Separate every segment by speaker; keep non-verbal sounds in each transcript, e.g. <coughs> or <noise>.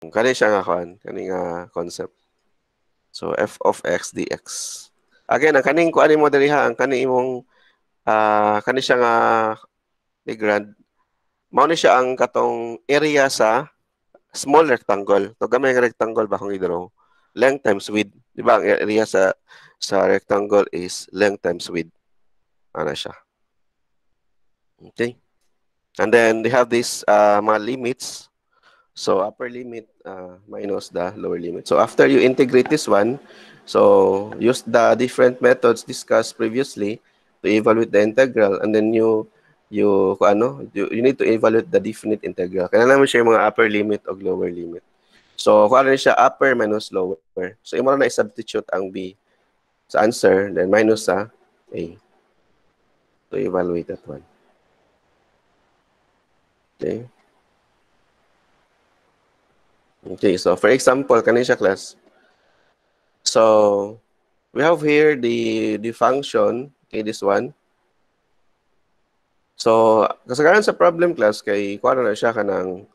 Speaker 1: Kani siya nga kuan, kani nga concept. So f of x dx. Again, ang kaning kuan mo diri ha, ang kani imong uh, ah, kani siya nga Legrand mao ni siya ang katong area sa small rectangle. To gamay nga rectangle ba kung i-draw? Length times width. Di ba? Ang area sa sa rectangle is length times width. ana siya? Okay. And then, they have this uh, mga limits. So upper limit uh, minus the lower limit. So after you integrate this one, so use the different methods discussed previously to evaluate the integral and then you you ano, you, you need to evaluate the definite integral. Kailangan mo siya yung mga upper limit o lower limit. So kung ano siya upper minus lower. So imo na substitute ang B sa answer then minus sa A to evaluate that one. Okay. Okay, so for example, kanisha class. So we have here the, the function, okay, this one. So, kasagaran sa problem class, kay kuan na siya kanang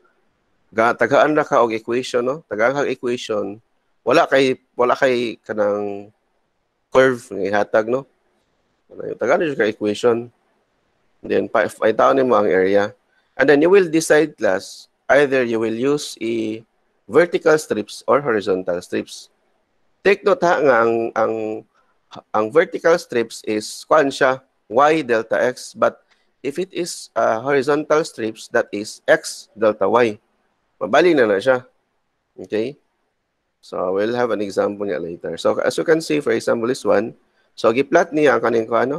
Speaker 1: ng tagaan na ka og equation, no? Tagaan ka equation, wala kay, wala kay kanang curve ng ihatag, no? Tagaan na siya ka equation. Then, paitaw ni mo ang area. And then, you will decide class, either you will use a vertical strips or horizontal strips. Take note ha nga ang ang ang vertical strips is kwan siya y delta x but if it is uh, horizontal strips that is x delta y. Mabali na na siya. Okay? So we'll have an example niya later. So as you can see for example is one, So giplot niya ang kaning ko ano?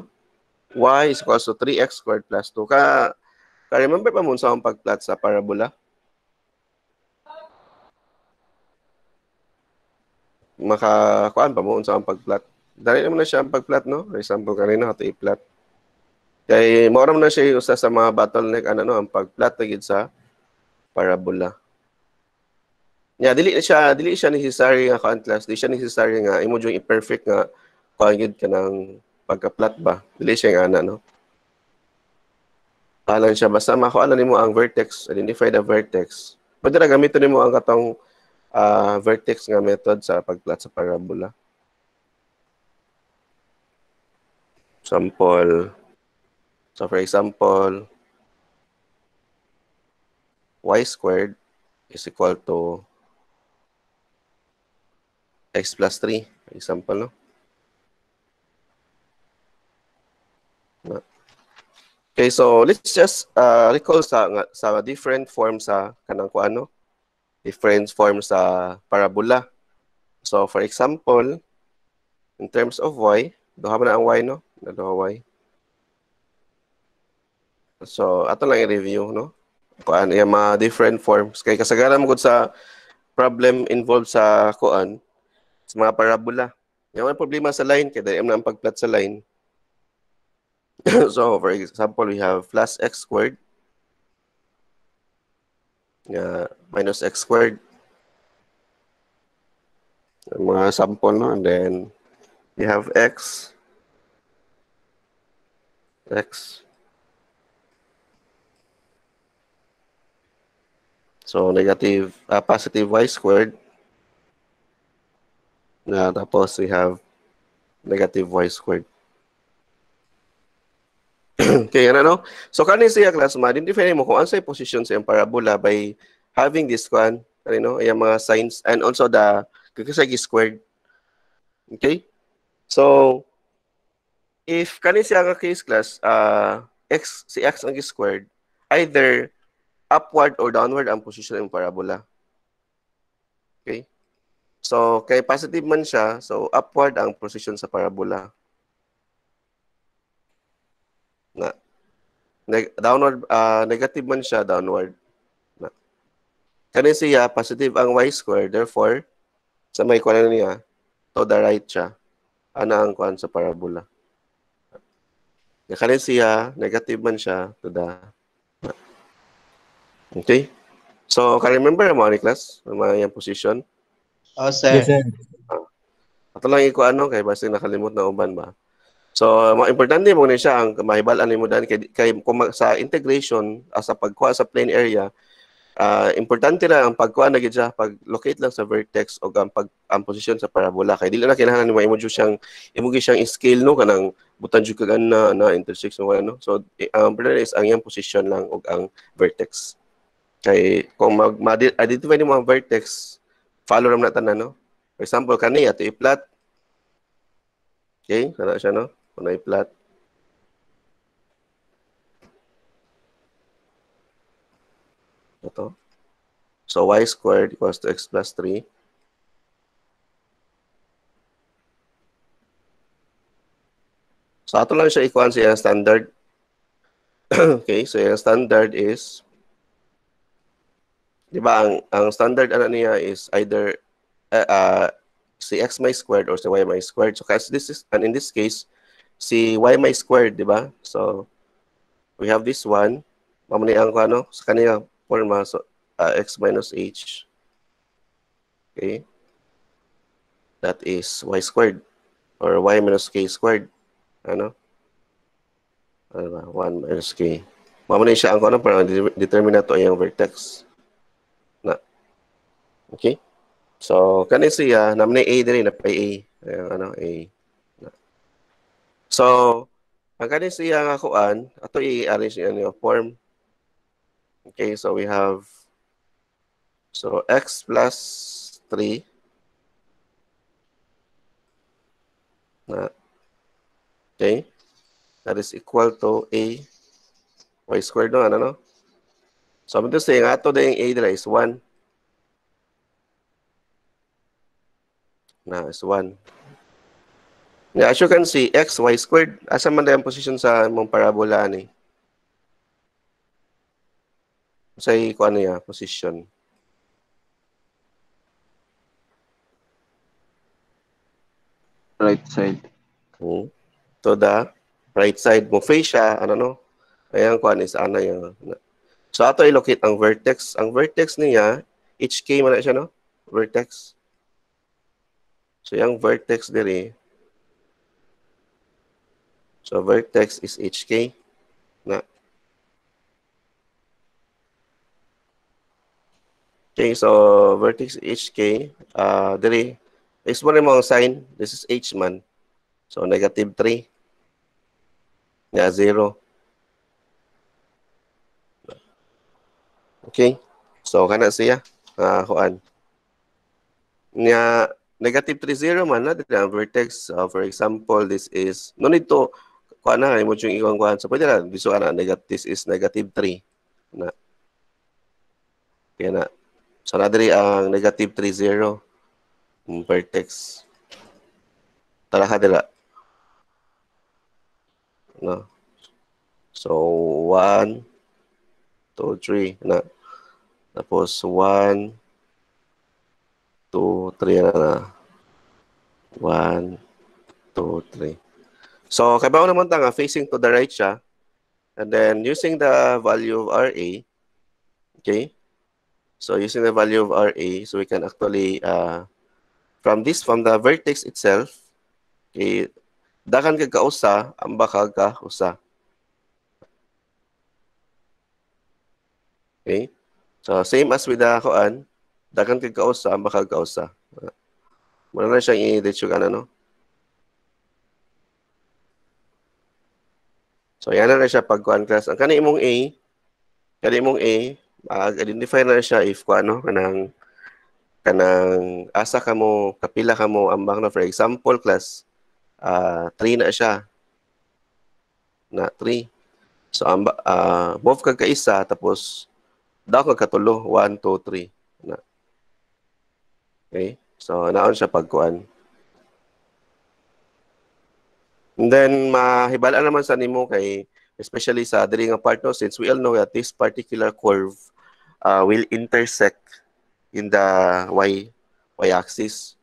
Speaker 1: y is equals to 3x squared plus 2. Ka, ka remember pa mo sa pagplot sa parabola? maka kuan pa mo unsa ang pagplat. Dali naman na siya ang pagplat no. For example kanina how to i-plat. Kay mo na siya usa sa mga bottleneck ano no ang pagplat gid sa parabola. Nya yeah, dili siya dili siya necessary nga kuan class, dili siya necessary nga imo jung imperfect nga kuan gid kanang pagka ba. Dili siya nga ana no. Alan siya basta makuha na nimo ang vertex, identify the vertex. Pwede ra gamiton nimo ang katong uh, vertex nga method sa pagplot sa parabola. Sample. So for example, y squared is equal to x plus 3. Example, no? Okay, so let's just uh, recall sa sa different forms sa kanang kuano different forms sa parabola. So, for example, in terms of y, duha man ang y, no? Duha y. So, ato lang i-review, no? Kuan, yung mga different forms. Kay kasagaran mo sa problem involved sa kuan, sa mga parabola. Yung mga problema sa line, kaya dahil na ang pagplot sa line. <laughs> so, for example, we have plus x squared uh, minus x squared. mga sample, no? And then you have x, x. So negative, uh, positive y squared. Na uh, plus we have negative y squared. okay, <clears throat> ano? No? So kanin siya class ma, identify mo kung ansay position sa parabola by having this one, ano no, yung mga signs and also the kakasagi squared. Okay? So if kanin siya ka case class, uh, x si x ang squared, either upward or downward ang position ng parabola. Okay? So kay positive man siya, so upward ang position sa parabola. Neg- downward, uh, negative man siya, downward. Na. Kani siya, positive ang y square. Therefore, sa may kuwan niya, to the right siya. Ano ang kuan sa parabola? Kani siya, negative man siya, to the... Na. Okay? So, can remember mo, class Mga yung position? Oh, sir. Yes, sir. Uh, lang iko ano, kay basta nakalimot na uban ba? So, mga importante mo na siya ang mahibalan mo dan kay, kay kung sa integration as ah, sa pagkuha sa plane area, uh, importante na ang pagkuha na gid siya pag locate lang sa vertex o ang pag ang position sa parabola kay dili na kinahanglan mo imo siyang imo siyang scale no kanang butang jud kagan na na intersect no ano. So, ang um, is ang iyang position lang og ang vertex. Kay kung mag identify nimo ang vertex, follow ram na tanan no. For example, kani ato i-plot Okay, kana siya no. Kung Plat. plot Ito. So y squared equals to x plus 3. So ato lang siya ikuan sa standard. <clears throat> okay, so yung standard is Di ba ang ang standard ano niya is either uh, uh, si x may squared or si y may squared. So kasi this is and in this case si y my squared, di ba? So, we have this one. Mamulian ko ano, sa kanila forma, so, uh, x minus h. Okay? That is y squared or y minus k squared. Ano? Ano ba? 1 minus k. Mamulian siya ang ko ano, para determine na to yung vertex. Na. Okay? So, kani siya, namin A din, eh, na pa A. Ayan, ano, A. So, ang kani siya nga kuan, ato i-arrange siya niyo form. Okay, so we have so x plus 3 na okay that is equal to a y squared no ano no so I'm just saying ato din a dira is 1 na is 1 Yeah, as you can see, x, y squared, asa man ang position sa mong parabola ani? Say, kung ano ya, position. Right side. Hmm. To the right side mo face siya, ano no? Ayan, kung ano is ano yan. So, ato i-locate ang vertex. Ang vertex niya, HK man na siya, no? Vertex. So, yung vertex diri, So vertex is HK na Okay, so vertex HK, uh, ah, dili, exponent mo ang sign, this is H man. So negative 3, nga 0. Okay, so kana siya, uh, ah, kuan. Nga negative 3, 0 man, na, the vertex, uh, for example, this is, no need to, kuha na, mo yung ikong kuha. sa pwede na, gusto na, negative, this is negative 3. Na. Kaya na. So, na diri ang negative 3, 0. Um, vertex. Tara ka dila. Na. So, 1, 2, 3. Na. Tapos, 1, 2, 3 na. 1, 2, 3. So, kabaw naman tanga, facing to the right siya. And then, using the value of RA, okay? So, using the value of RA, so we can actually, uh, from this, from the vertex itself, okay, dakan ka kausa, ang baka ka usa. Okay? So, same as with the kuan, dakan ka kausa, ang baka kausa. Muna na siyang i-detsugan, ano? So yan na siya pag kuan class. Ang kani imong A, kani imong A, mag identify na siya if ko no kanang kanang asa ka mo, kapila ka mo ambang na for example class uh, ah, 3 na siya. Na 3. So amba uh, move kag ka isa tapos daw kag katulo 1 2 3 na. Okay? So naon siya pagkuan. And then mahibala naman sa nimo kay especially sa diri nga part no since we all know that this particular curve uh, will intersect in the y y axis.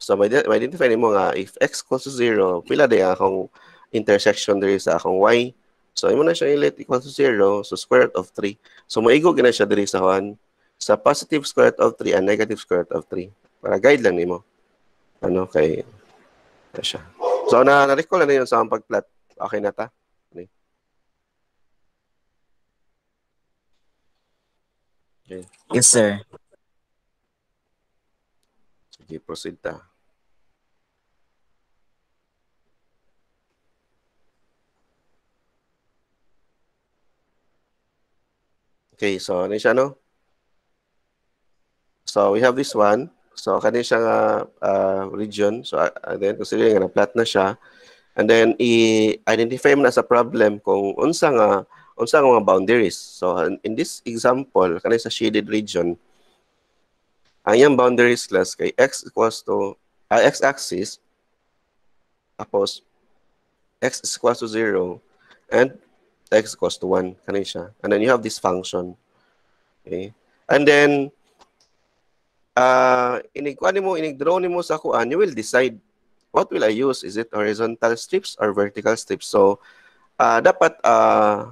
Speaker 1: So may, may identify nimo nga if x equals to 0 pila day akong intersection diri sa akong y. So imo na siya let equals to 0 so square root of 3. So maigo gina siya diri sa one sa positive square root of 3 and negative square root of 3 para guide lang nimo. Ano kay ta siya. So, na, na ko na yun sa ang pag-plot. Okay na ta? Okay. okay. Yes, sir. Sige, proceed ta. Okay, so ano siya, no? So we have this one. So kani siya nga uh, region. So uh, then considering nga na-plot na siya and then i-identify mo na sa problem kung unsa nga unsa nga mga boundaries. So in this example kani sa shaded region ang iyang boundaries class kay x equals to uh, x axis tapos x is equals to 0 and x equals to 1 kani siya. And then you have this function. Okay? And then uh, ah, inigkuan mo, inigdraw mo sa kuan, you will decide what will I use? Is it horizontal strips or vertical strips? So, uh, dapat uh,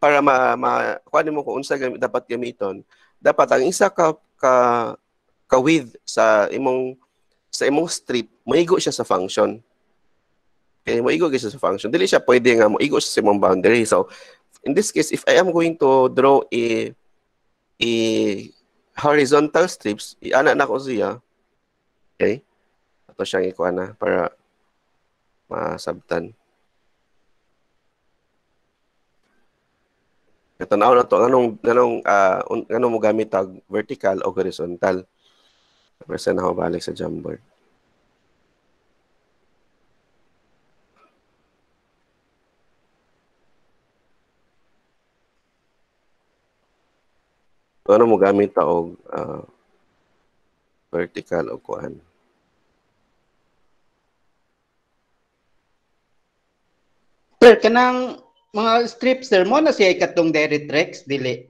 Speaker 1: para ma, ma kuan mo kung unsa dapat gamiton, dapat ang isa ka ka, ka width sa imong sa imong strip, maigo siya sa function. Okay, moigo siya sa function. Dili siya pwede nga moigo siya sa imong boundary. So, in this case, if I am going to draw a a horizontal strips, iana na ko siya. Okay? Ato siyang ikuha na para masabtan. Katanaw na to nganong nganong uh, ah, nganong mo gamit tag vertical o horizontal. na sa balik sa Jamboard. Ano mo gamit taog uh, ah, vertical o kuan? Sir, kanang mga strips sir mo na siya ikatong direct rex dili.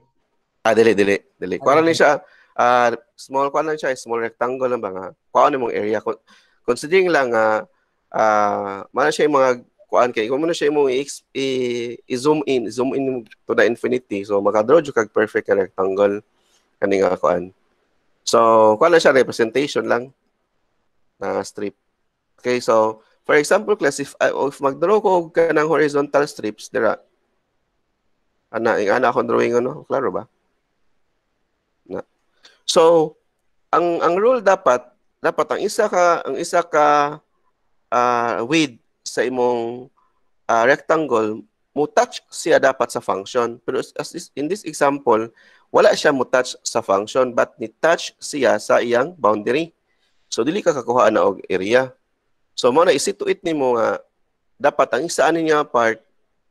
Speaker 1: Ah dili dili dili. Kuan okay. siya uh, small kuan lang siya eh, small rectangle lang ba nga. Kuan mong area Considering lang nga uh, uh, ah, man siya mga kuan kay kung mo na siya imong i-zoom in, zoom in to the infinity. So magka-draw jud kag perfect rectangle kani nga kuan. So kuan na siya representation lang na strip. Okay, so for example, class if, I ah, if mag-draw ko kanang horizontal strips dira ana ana akong drawing ano, klaro ba? Na. So ang ang rule dapat dapat ang isa ka ang isa ka uh, width sa imong uh, rectangle, touch siya dapat sa function. Pero as is, in this example, wala siya mo touch sa function but ni-touch siya sa iyang boundary. So dili ka kakuha na og area. So mo na isituate nimo nga dapat ang isa ani niya part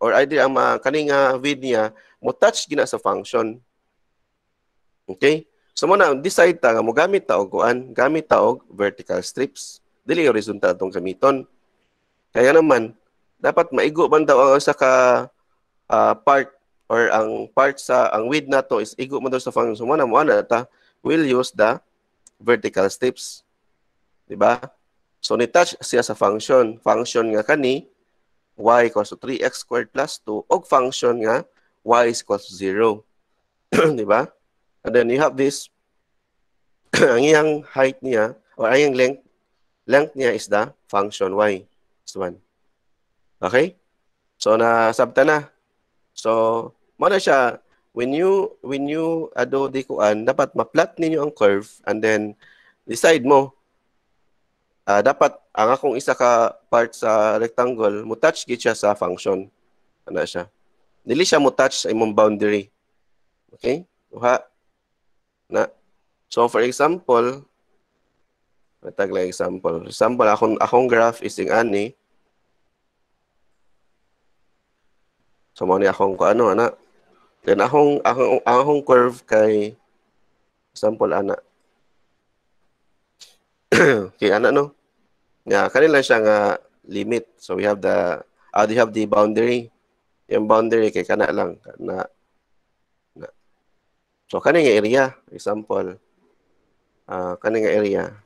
Speaker 1: or either ang mga kaninga vid niya mo touch gina sa function. Okay? So mo na decide ta nga mo gamit ta og kuan, gamit ta og vertical strips. Dili horizontal tong gamiton. Kaya naman, dapat maigo man daw ang usa ka uh, part or ang part sa ang width na to is igo man daw sa function mo na mo ana ta will use the vertical steps. Di ba? So ni-touch siya sa function. Function nga kani y equals to 3x squared plus 2 og function nga y is equals to 0. <clears throat> di ba? And then you have this <clears throat> ang iyang height niya or ang iyang length length niya is the function y. Last one. Okay? So nasabta na. So mo na siya when you when you ado di kuan dapat ma-plot ninyo ang curve and then decide mo uh, dapat ang akong isa ka part sa rectangle mo touch gid siya sa function ana siya dili siya mo touch sa imong boundary okay uha na so for example Matag like example. Example, akong, akong graph is in ani. So, mo ni akong ko ano, ana. Then, akong, akong, akong curve kay, example, ana. okay, <clears throat> ana, no? Yeah, kanila siya nga limit. So, we have the, uh, we have the boundary. Yung boundary kay kana lang. Na, na. So, kaning area, example, uh, ah, kaning area,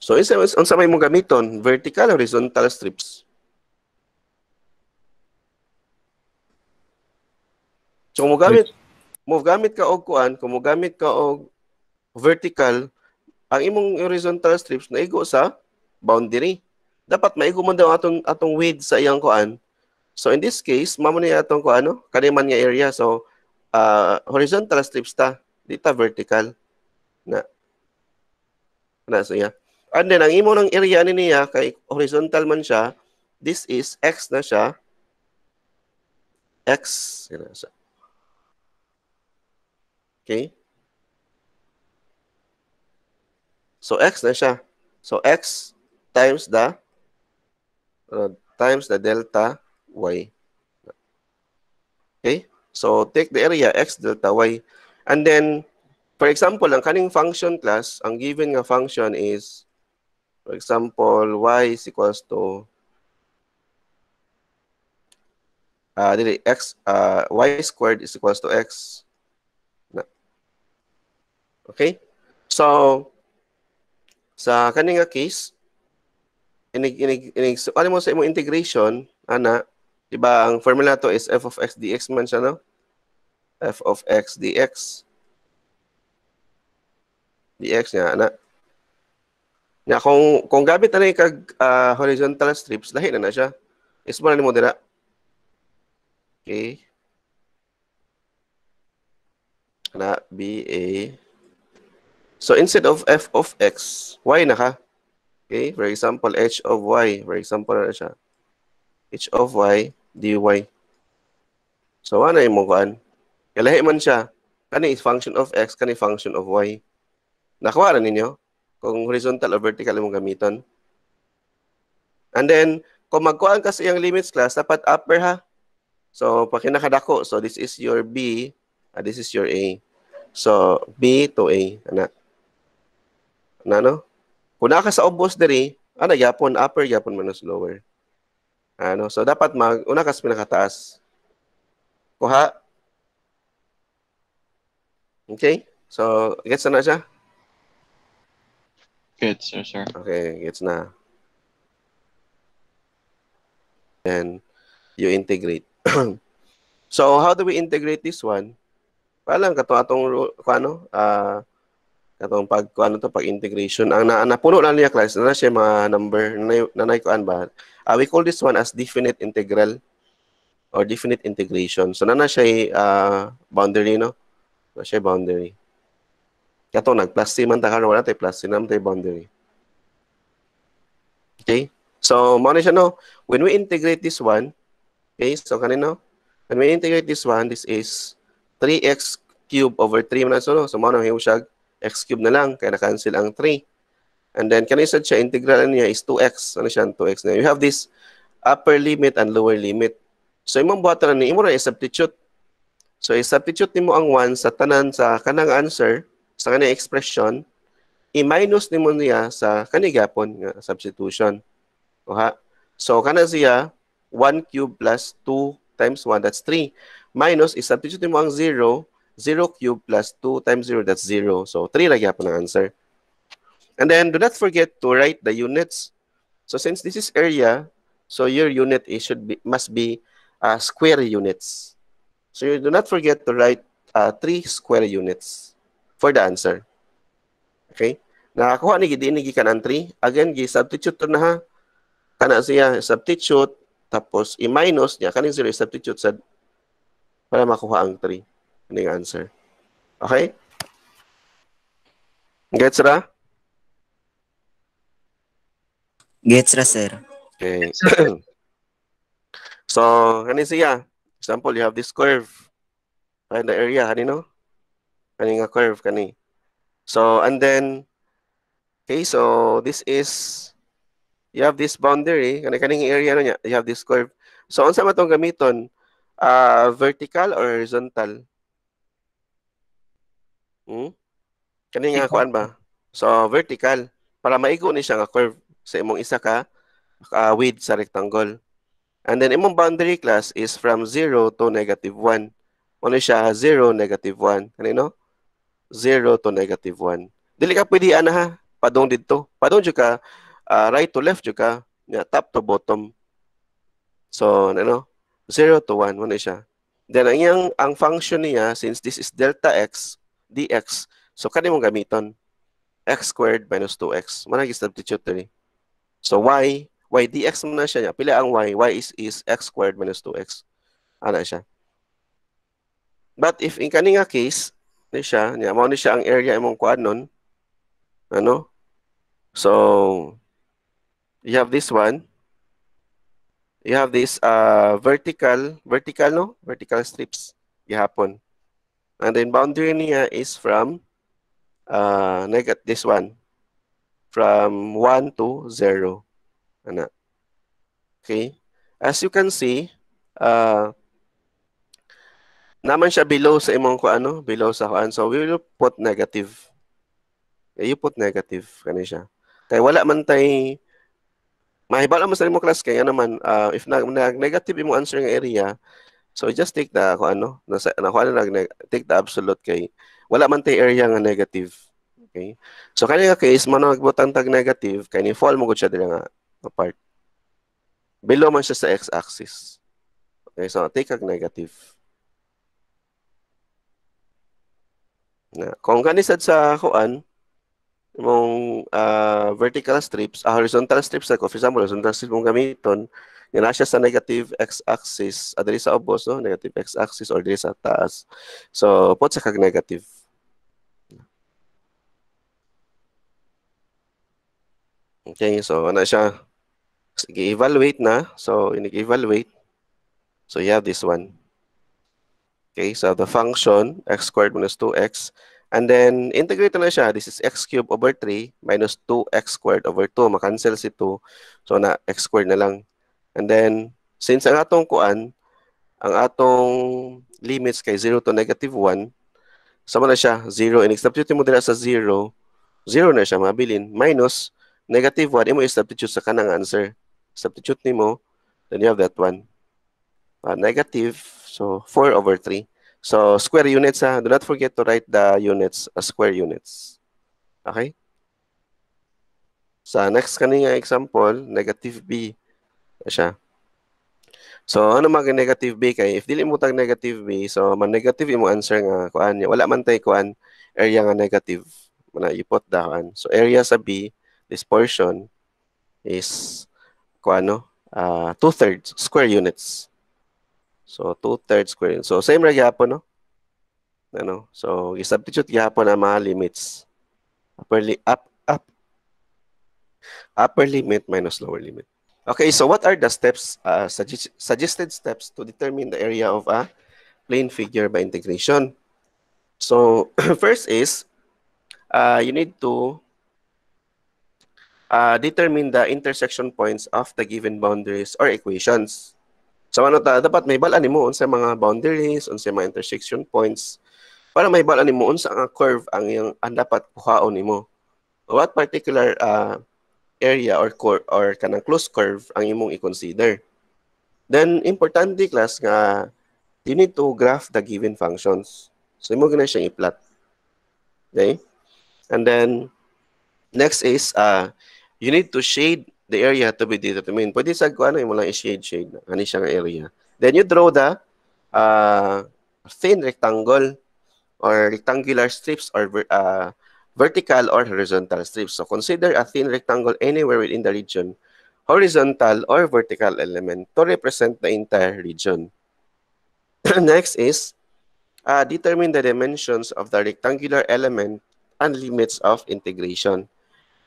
Speaker 1: So, isa, unsa may mong gamiton? Vertical, horizontal strips. So, kung gamit, mo gamit ka og kuan, kung mo gamit ka og vertical, ang imong horizontal strips na naigo sa boundary. Dapat maigo man daw atong atong width sa iyang kuan. So in this case, mamo ni atong kuan ano, kaniman nga area. So uh, horizontal strips ta, dita vertical na. Na so yeah. And ah, then, ang imo ng area ni niya, kay horizontal man siya, this is x na siya. X, siya. Okay? So, x na siya. So, x times the uh, times the delta y. Okay? So, take the area x delta y. And then, for example, ang kaning function class, ang given nga function is For example, y is equals to uh, dili, x, uh, y squared is equals to x. Okay? So, sa kaning case, inig, inig, inig, so, ano mo sa imong integration, ana, di ba, ang formula to is f of x dx man siya, no? f of x dx. dx niya, ana. Nga kung kung gamit na kag uh, horizontal strips, lahi na na siya. Ismo na nimo dira. Okay. Na B A. So instead of f of x, y na ka. Okay? For example, h of y. For example, na ano siya. h of y dy. So ano yung mukaan? Kalahi man siya. Kani function of x, kani function of y. Nakuha na ninyo? kung horizontal o vertical imong gamiton. And then, kung magkuhaan ka sa iyang limits class, dapat upper ha. So, pakinakadako. So, this is your B, and ah, this is your A. So, B to A, ana. Ana, no? Kung naka sa obos diri, ano, yapon, upper, yapon, minus lower. Ano, so dapat mag, una ka sa pinakataas. Kuha. Okay? So, gets na na siya? Gets, sir, sir. Okay, gets na. And you integrate. <clears throat> so, how do we integrate this one? ka to, atong ano, uh, katong pag ano to pag integration ang na, napuno na niya class na siya mga number na nanay kuan ano ba uh, we call this one as definite integral or definite integration so na na siya uh, boundary no na siya boundary Kato, nag-plus 3 man takaroon natin, plus 3 naman tayo boundary. Okay? So, mo siya, no? When we integrate this one, okay, so kanino? When we integrate this one, this is 3x cube over 3 man so, no? So, mo na, siya, x cube na lang, kaya na-cancel ang 3. And then, kanino siya, integral niya is 2x. Ano siya, 2x na. You have this upper limit and lower limit. So, imong buhatan ni, imo na substitute So, i-substitute nimo ang 1 sa tanan sa kanang answer, sa kanang expression, i-minus mo niya sa kanigapon nga substitution. Oha. So kana siya 1 cube plus 2 times 1 that's 3 minus i-substitute mo ang 0 0 cube plus 2 times 0 that's 0. So 3 lagi gyapon ang answer. And then do not forget to write the units. So since this is area, so your unit it should be must be uh, square units. So you do not forget to write uh, 3 square units for the answer. Okay? Nakakuha ni gid ni gikan entry. Again gi substitute to na ha. Kana siya substitute tapos i-minus niya kaning zero substitute sa para makuha ang 3 kaning answer. Okay? Gets ra? Gets ra, sir. Okay. <clears throat> so, kani siya. Example, you have this curve. Find the area, kani no? kaning nga curve kani so and then okay so this is you have this boundary kani kaning area no niya you have this curve so unsa man tong gamiton uh, vertical or horizontal hmm? kani nga kuan ba so vertical para maigo ni siya nga curve sa imong isa ka uh, width sa rectangle and then imong boundary class is from 0 to negative 1 Ano siya 0, negative 1. Kanino? 0 to negative 1. Dili ka pwede ana ha, padong didto. Padong jud ka uh, right to left jud ka, nga top to bottom. So, ano, 0 to 1 mo siya. Then ang iyang ang function niya since this is delta x dx, so kani mong gamiton x squared minus 2x. Mo na substitute ni. So y y dx mo na siya niya. Pila ang y, y is is x squared minus 2x. Ana siya. But if in kani nga case, ni siya, niya mao ni siya ang area imong kuan nun. Ano? So you have this one. You have this uh vertical, vertical no? Vertical strips gihapon. And then boundary niya is from uh negative this one from 1 to 0. Ana. Okay? As you can see, uh naman siya below sa imong ko ano, below sa kuan. So we will put negative. Yeah, you put negative kani siya. Kay wala man tay mahibalo mo sa imong class kay naman ano uh, ah, if nag negative imong answer nga area, so just take the ko ano, na kuan na nag take the absolute kay wala man tay area nga negative. Okay? So kani nga case man nagbutang tag negative kay ni fall mo gud siya dili nga apart. Below man siya sa x-axis. Okay, so take a negative. Na, kung gani sa kuan mong uh, ah, vertical strips, uh, horizontal strips ako, for example, horizontal strips mong gamiton, nga na siya sa negative x-axis, uh, dili sa obos, no? negative x-axis or dili sa taas. So, pot sa kag negative. Okay, so ano siya? Sige, evaluate na. So, inig-evaluate. So, you have this one. Okay, so the function, x squared minus 2x, and then integrate na siya. This is x cubed over 3 minus 2x squared over 2. Makancel si 2. So na x squared na lang. And then, since ang atong kuan, ang atong limits kay 0 to negative 1, sama na siya, 0. in substitute mo dira sa 0, 0 na siya, mabilin. Minus negative 1, imo substitute sa kanang answer. Substitute ni mo, then you have that one. Uh, negative So 4 over 3. So square units, ah. do not forget to write the units as uh, square units. Okay? Sa so, next kanina ah, example, negative b siya. So ano mag negative b kay if dili mo tag negative b, so man negative imo answer nga kuan Wala man tay kuan area nga negative na ipot dahan. So area sa b, this portion is kuano? Uh, ah, two-thirds square units. So, 2 thirds ko So, same ra gihapon, no? Ano? So, i-substitute gihapon ang mga limits. Upper, li up, up, upper limit minus lower limit. Okay, so what are the steps, uh, suggest suggested steps to determine the area of a plane figure by integration? So, <clears throat> first is, uh, you need to uh, determine the intersection points of the given boundaries or equations. So ano ta, dapat may balaan mo sa mga boundaries, sa mga intersection points, para may balaan mo sa ang ah, curve ang yung ang dapat kuhaon nimo. What particular uh, area or cor- or kanang close curve ang imong i-consider. Then importante class nga you need to graph the given functions. So imo gina siyang i-plot. Okay? And then next is uh you need to shade the area to be determined. Pwede sa are ano, lang i-shade shade, shade siyang area. Then you draw the uh, thin rectangle or rectangular strips or uh, vertical or horizontal strips. So consider a thin rectangle anywhere within the region, horizontal or vertical element to represent the entire region. <clears throat> Next is uh, determine the dimensions of the rectangular element and limits of integration.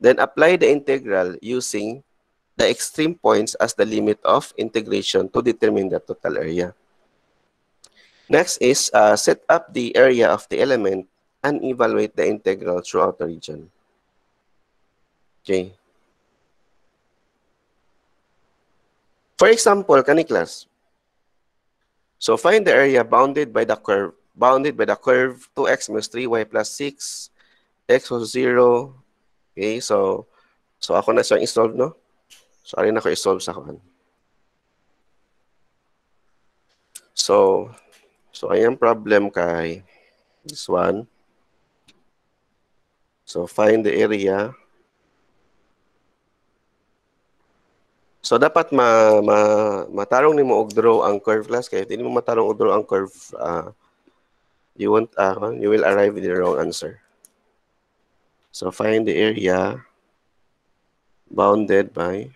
Speaker 1: Then apply the integral using the extreme points as the limit of integration to determine the total area. Next is uh, set up the area of the element and evaluate the integral throughout the region. Okay. For example, Caniclas. So find the area bounded by the curve, bounded by the curve 2x minus 3y plus 6, x was 0. Okay, so, so ako na siyang isolve, no? Sorry na ko i-solve sa kan. So, so ayan problem kay this one. So find the area. So dapat ma, ma matarong nimo og draw ang curve class kay dili mo matarong og draw ang curve uh, you want uh, you will arrive with the wrong answer. So find the area bounded by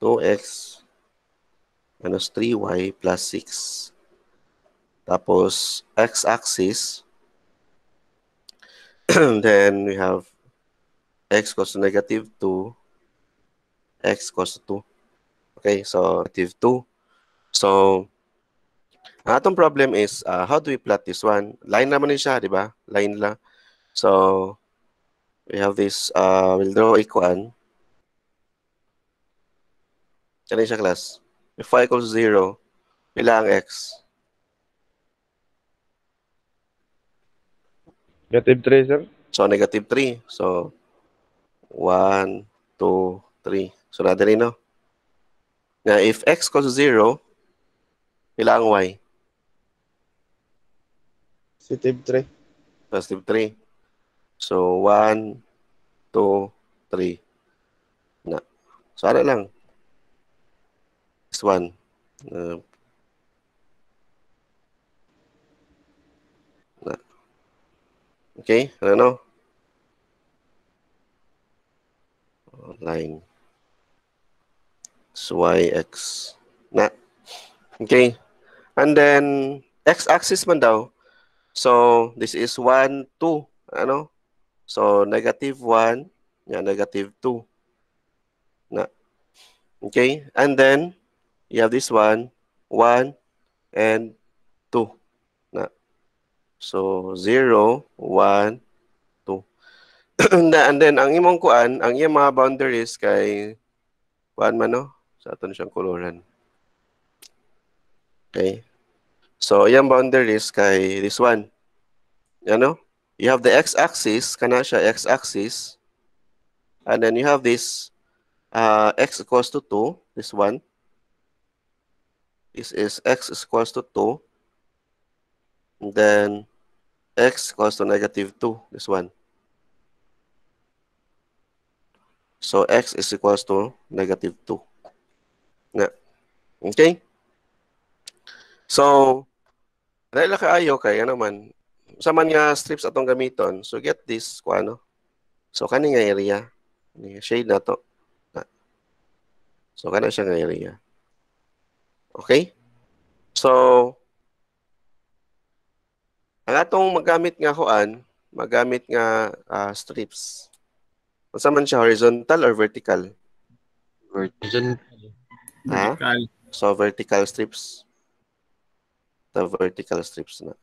Speaker 1: 2x minus 3y plus 6. Tapos, x-axis, <clears throat> then we have x equals to negative 2, x equals to 2. Okay, so negative 2. So, ang atong problem is, uh, how do we plot this one? Line naman din siya, di ba? Line lang. So, we have this, uh, we'll draw equal. Ano siya class? If y equals 0, ilang ang x. Negative 3, sir? So, negative 3. So, 1, 2, 3. So, natin rin, no? Na if x equals 0, ilang ang y. Positive 3. Positive 3. So, 1, 2, 3. Na. So, ano lang? next one. Uh, okay, I know. ano? y, x. Na. Okay. And then, x-axis man daw. So, this is 1, 2. Ano? So, negative 1. Yan, negative 2. Na. Okay? And then, you have this one, one, and two. Na. So, zero, one, two. <clears throat> na, and then, ang imong kuan, ang iyong mga boundaries kay kuan man, no? Sa aton siyang koloran. Okay. So, iyang boundaries kay this one. You know? You have the x-axis, kana siya x-axis. And then you have this uh, x equals to 2, this one. This is x equals to 2. And then x equals to negative 2, this one. So x is equals to negative 2. Nga. Okay? So, dahil na kaayo, kaya naman, sa man nga strips atong gamiton, so get this, kung ano. So, kani nga area. Shade na to. Ah. So, kana siya nga area. Okay? So, ang atong magamit nga kuan, magamit nga uh, strips. Unsa man siya horizontal or vertical? Vertical. Ha? Vertical. So vertical strips. The vertical strips na.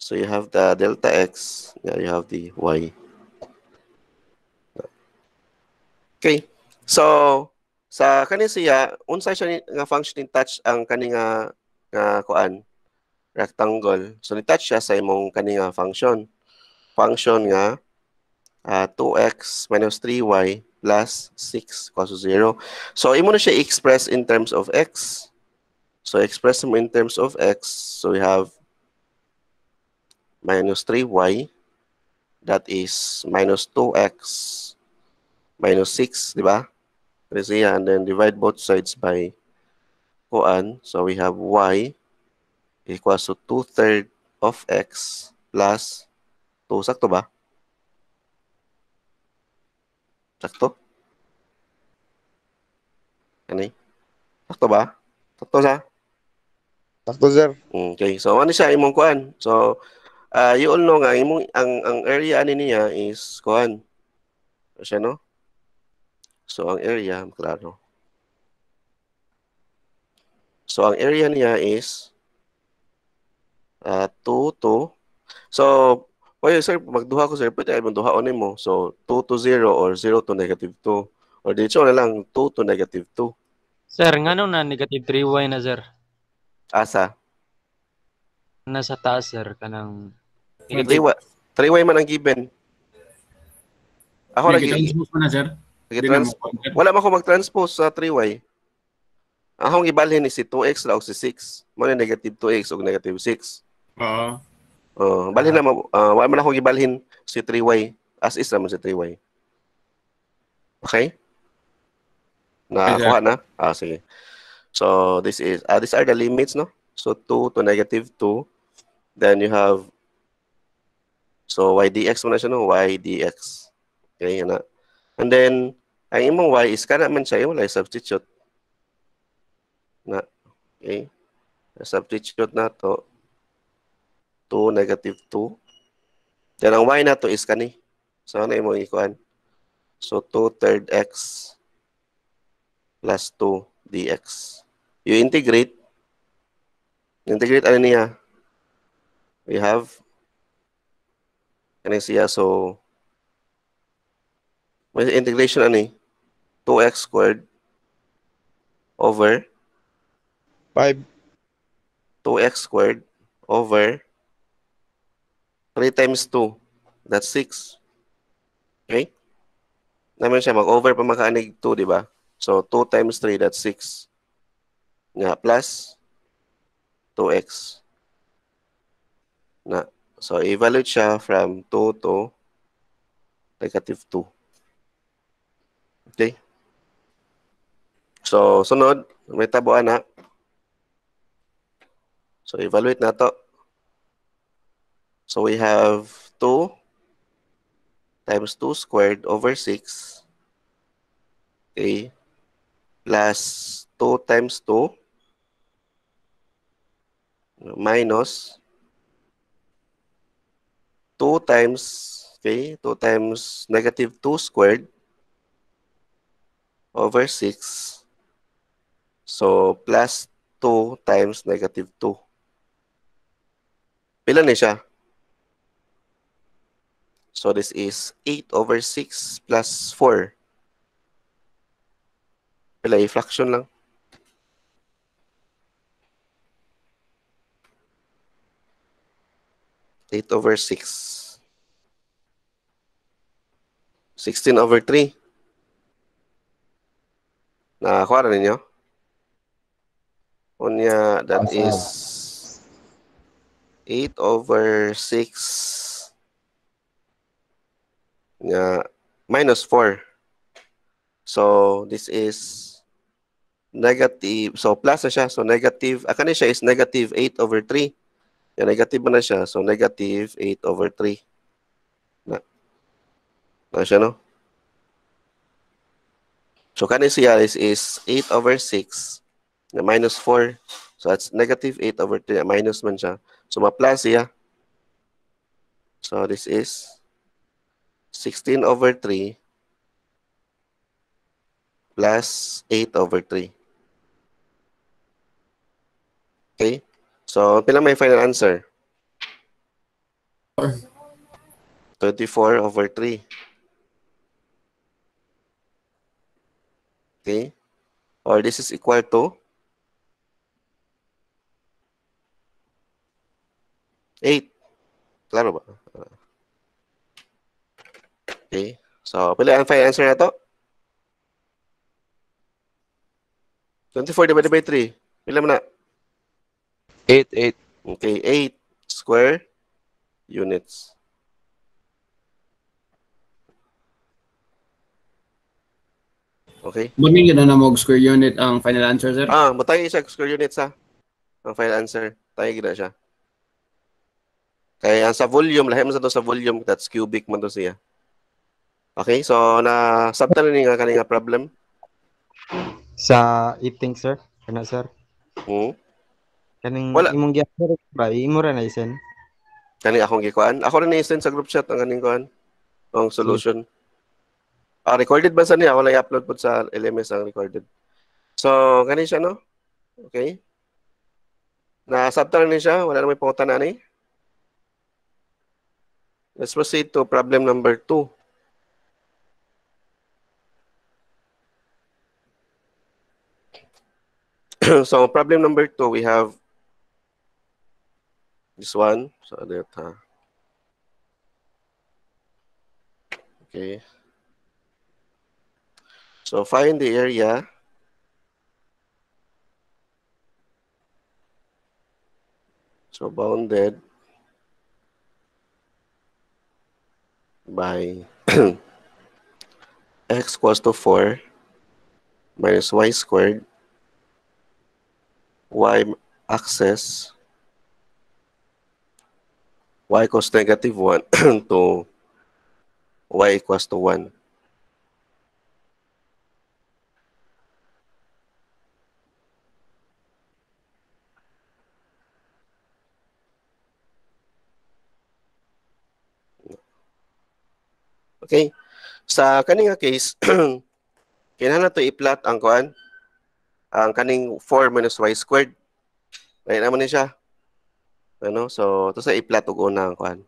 Speaker 1: So you have the delta x, yeah, you have the y. Okay. So sa kani siya unsay siya nga functioning touch ang kani nga nga kuan rectangle so ni touch siya sa imong kani nga function function nga uh, ah, 2x minus 3y plus 6 cos 0 so imo na siya express in terms of x so express mo in terms of x so we have minus 3y that is minus 2x minus 6 di ba resiya and then divide both sides by kuan. So we have y equals to 2 third of x plus 2. Sakto ba? Sakto? Ani? Sakto ba? Sakto sa? Sakto, sir. Okay. So, ano siya imong kuan? So, uh, you all know nga, imong, ang, ang area ani niya is kuan. Siya, no? So, ang area, klaro. So, ang area niya is uh, ah, 2 to. So, okay, sir, magduha ko, sir. Pwede ay magduha o mo. So, 2 to 0 or 0 to negative 2. Or dito na lang, 2 to negative 2. Sir, nga na negative 3y na, sir? Asa? Nasa taas, sir, kanang... 3y, 3y man ang given.
Speaker 2: Ako nag-given.
Speaker 1: na, sir? Okay, Trans- wala man ko mag-transpose sa 3y. Ahong ibalhin ni si 2x ra o si 6. Mo ni negative 2x o negative 6. Oo. Uh, balhin na mo. Uh, wala man akong ibalhin si 3y. As is naman si 3y. Okay? Nakakuha na? Ah, sige. So, this is, uh, these are the limits, no? So, 2 to negative 2. Then you have, so y dx mo na siya, no? y dx. Okay, yan na. And then, ang imong y is kana man siya, wala substitute. Na, okay? Substitute na to. 2, negative 2. Then ang y na to is kani. So, ano imong ikuan? So, 2 third x plus 2 dx. You integrate. Integrate ano niya? We have. Ano siya? So, may integration ano eh? 2x squared over 5. 2x squared over 3 times 2. That's 6. Okay? Naman siya, mag-over pa makaanig 2, di ba? So, 2 times 3, that's 6. Nga, plus 2x. Na. So, evaluate siya from 2 to negative 2. Okay. So, sunod, may tabo ana. So, evaluate na to. So, we have 2 times 2 squared over 6. Okay. Plus 2 times 2 minus 2 times, okay, 2 times negative 2 squared over 6. So, plus 2 times negative 2. Pila ni eh siya? So, this is 8 over 6 plus 4. Pila, i-fraction lang. Eight over six. Sixteen over three. Nakakuha na ninyo? Unya, that awesome. is 8 over 6 nga minus 4. So, this is negative. So, plus na siya. So, negative. Ah, siya is negative 8 over 3. Yan, negative na siya. So, negative 8 over 3. Na. Na siya, no? So Canisialis is 8 over 6 na minus 4. So that's negative 8 over 3. Minus man siya. So ma-plus siya. So this is 16 over 3 plus 8 over 3. Okay? So, pila may final answer? 24 over 3. okay? Or this is equal to 8. Klaro ba? Okay. So, pala ang final answer na to? 24 divided by 3. Pila mo na? 8, 8. Okay, 8 square units. Okay? Muna yun na mag square unit ang final answer, sir? Ah, matay siya square unit sa ang final answer. Tayo gina siya. Kaya ang sa volume, lahat mo sa to sa volume, that's cubic man to siya. Okay, so na sabta na nga kaninga problem? Sa eating, sir? Kana, sir? Hmm? Kaning Wala. imong giya, sir, ba? Imo ra na isen? Kaning akong gikuan. Ako ra na isen sa group chat ang kaning kuan. Ang solution. Hmm. Ah, recorded ba sa niya? Wala i-upload po sa LMS ang recorded. So, kani siya, no? Okay. Na-subtar na siya. Wala naman may pangutan na ni. Eh. Let's proceed to problem number 2. <clears throat> so, problem number 2, we have this one. So, that, ha. Uh, okay. So find the area so bounded by <clears throat> x equals to 4 minus y squared y axis y equals negative 1 <clears throat> to y equals to 1 Okay? Sa kaning nga case, <clears throat> kinahanglan to i-plot ang kuan ang kaning 4 minus y squared. Right naman ni siya. Ano? So, to sa i-plot og una ang kuan.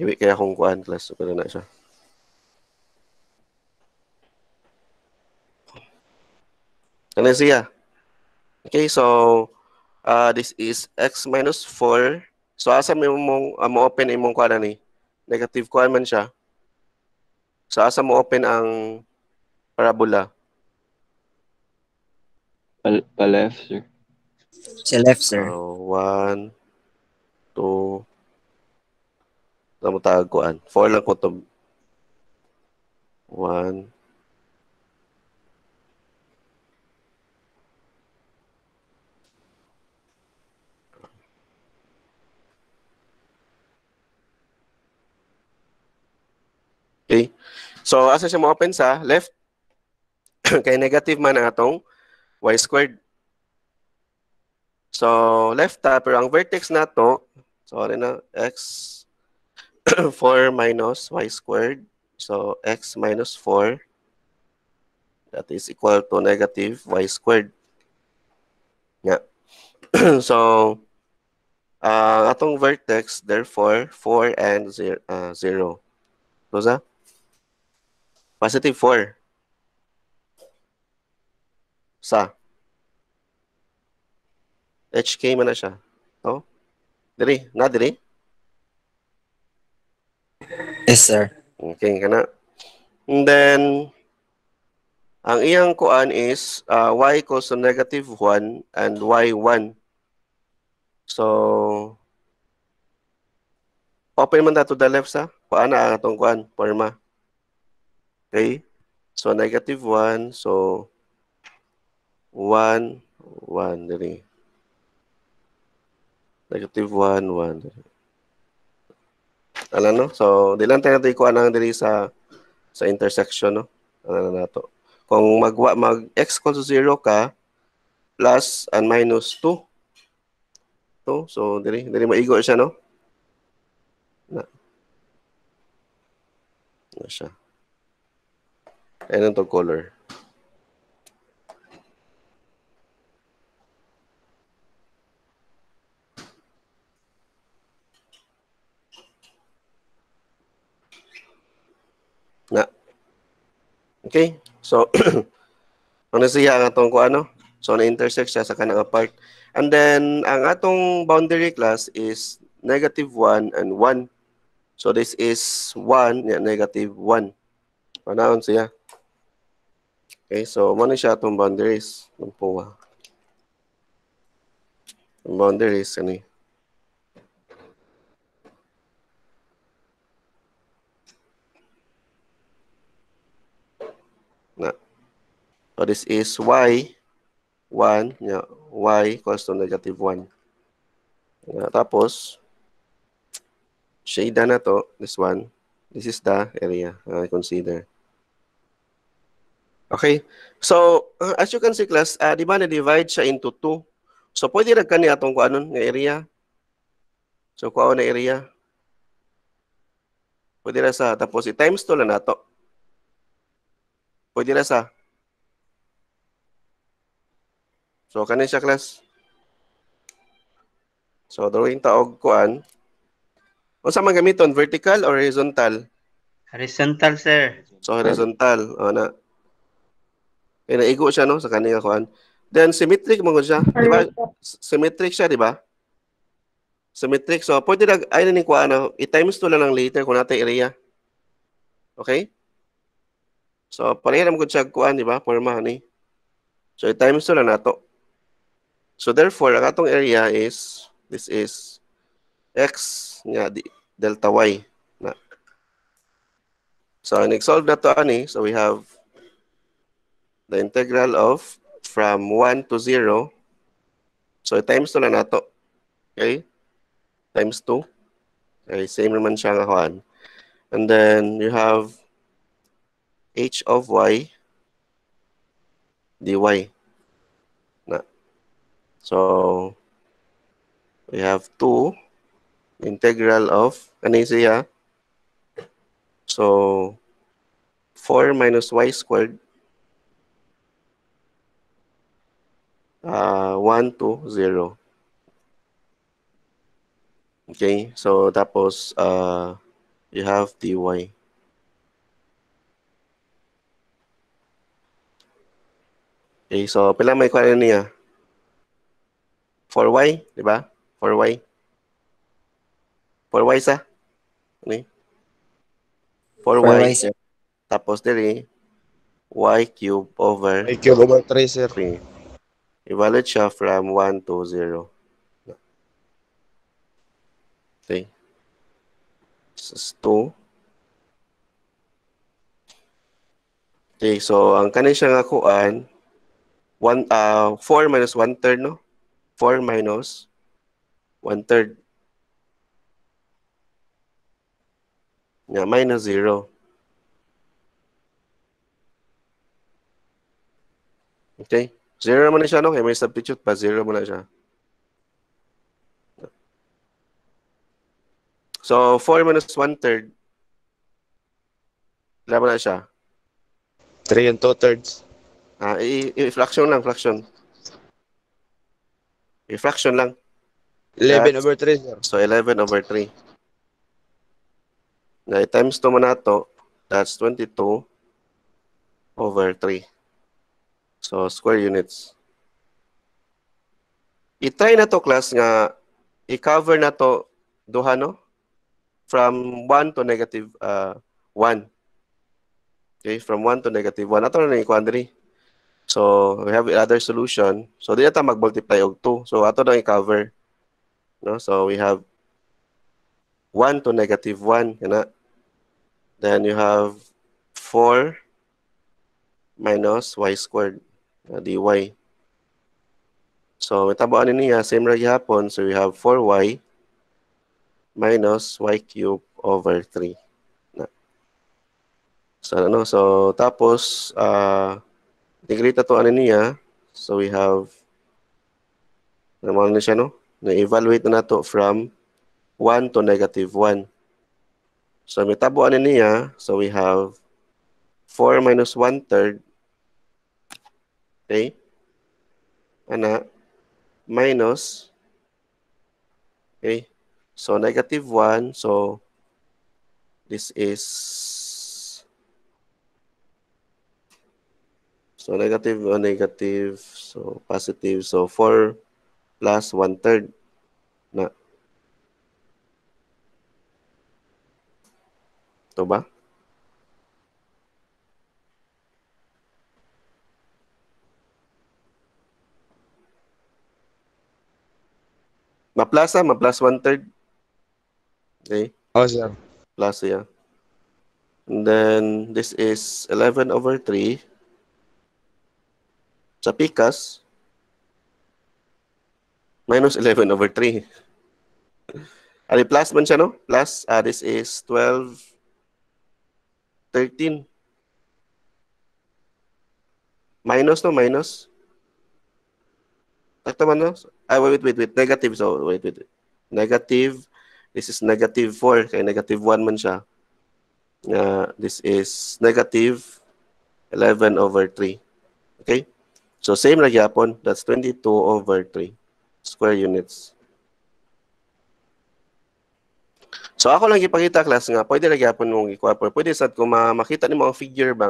Speaker 1: Iwi kaya akong kuan class so na siya. Ano siya? Okay, so uh, this is x minus 4 So asa mo mong mo ah, open imong kuan ni negative kuan man siya. So asa mo open ang parabola? Pa, pa left, sir. Sa left, sir. So, one, two, na tawag kuan. Four lang ko to. One, Okay? So, asa siya ma-open sa left? <coughs> kay negative man ang atong y squared. So, left ta, pero ang vertex na to, sorry na, x 4 <coughs> minus y squared. So, x minus 4, that is equal to negative y squared. Yeah. <coughs> so, uh, atong vertex, therefore, 4 and 0. Uh, 0. Rosa? Positive 4. Sa. HK man na siya. No? Diri, na dili. Yes, sir. Okay, kana. And then, ang iyang kuan is uh, y equals to negative 1 and y 1. So, open man na to the left sa kuan na atong kuan, forma. Okay? So, negative 1. So, 1, 1. Dali. Negative 1, 1. Dali. Alam, no? So, di lang tayo natin kung anong dali sa, sa intersection, no? Alam na nato. Kung mag, mag x equal to 0 ka, plus and minus 2. 2. So, dali, dali maigo siya, no? Na. Na siya. Ano to color? Na. Okay? So, <clears throat> ang nasiya ang atong ko ano? So, na-intersect siya sa kanang part. And then, ang atong boundary class is negative 1 and 1. So, this is 1, yeah, negative 1. Panaon siya. Okay, so ano siya itong boundaries ng ano POA? Ang boundaries, ano yun? Na. So this is y 1, yeah, y equals to negative 1. Na, tapos, shade na to, this one. This is the area I uh, consider. Okay? So, uh, as you can see class, uh, di ba na-divide siya into 2? So, pwede na kani atong kuanon nga area. So, kuanon na area. Pwede na sa, tapos i-times 2 lang nato. Pwede na sa. So, kanin siya class. So, drawing taog kuan. Kung saan gamiton, vertical or horizontal? Horizontal, sir. So, horizontal. O ano na. Kay eh, naigo siya no sa kanila kuan. Then symmetric mo siya, di ba? Symmetric siya, di ba? Symmetric. So pwede nag ay na kuan no, i-times 2 lang, later kung natay area. Okay? So pareha mo siya kuan, di ba? Forma ni. So i-times 2 lang nato. So therefore, ang atong area is this is x nga di, delta y na. So, nag-solve na to ani. So, we have the integral of from 1 to 0. So, times 2 na to. Okay? Times 2. Okay, same naman siya nga kuan. And then you have h of y dy. Na. So, we have 2 integral of, ano siya? So, 4 minus y squared uh, 1, 2, 0. Okay, so tapos uh, you have dy. Okay, so pila may kwala niya? For y di ba? For y For y sa? Ano For y y sir. Tapos dili, y cube over... Y cube over 3, sir. 3. Evaluate siya from 1 to 0. Okay. This 2. Okay, so ang kanin siya nga kuan, 1, uh, ah, 4 minus 1 third, no? 4 minus 1 third. Yeah, minus 0. Okay? Zero mo na siya, no? Kaya may substitute pa, zero mo na siya. So, 4 minus 1 third. Ilan mo na siya? 3 and 2 thirds. Ah, i-fraction lang, fraction. I-fraction lang.
Speaker 2: 11 over 3, sir. So,
Speaker 1: 11 over 3. Na times 2 mo na to, that's 22 over 3. So, square units. i na to class nga i-cover na to duha no from 1 to negative uh, 1. Okay, from 1 to negative 1. Ato na ni quandary. So, we have another solution. So, di ata mag-multiply og 2. So, ato na i-cover. No? So, we have 1 to negative 1. Then you have 4 minus y squared. uh, dy. So, itabuan niya, same ra gihapon. So, we have 4y minus y cube over 3. Na. So, ano? So, tapos, uh, degree to ano niya. So, we have, naman na siya, no? Na-evaluate na to from 1 to negative 1. So, may tabuan niya. So, we have 4 minus 1 third Okay? Ana, minus, okay? So, negative 1. So, this is, so negative or oh, negative, so positive. So, 4 plus 1 third na. Ito ba? Maplasa, ah, ma-plus one-third. Okay? Oh, sir. Plus, yeah. And then, this is 11 over 3. Sa picas, minus 11 over 3. <laughs> Ari, plus man siya, no? Plus, uh, this is 12, 13. Minus, no? Minus. Takta man, no? Ay, wait, wait, wait. Negative. So, wait, wait. Negative. This is negative 4. Kaya negative 1 man siya. Uh, this is negative 11 over 3. Okay? So, same na yapon. That's 22 over 3 square units. So ako lang ipakita class nga, pwede lang yapon mong i-quapper. Pwede sad kung makita ni mga figure ba,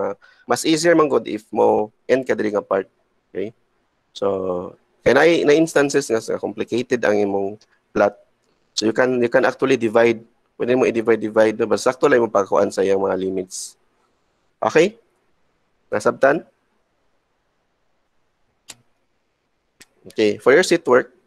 Speaker 1: uh, mas easier man good if mo end ka diri nga part. Okay? So Kay na, na instances nga sa complicated ang imong plot. So you can you can actually divide pwede mo i-divide divide no basta sakto lang mo pagkuan sa iyang mga limits. Okay? Nasabtan? Okay, for your seat work,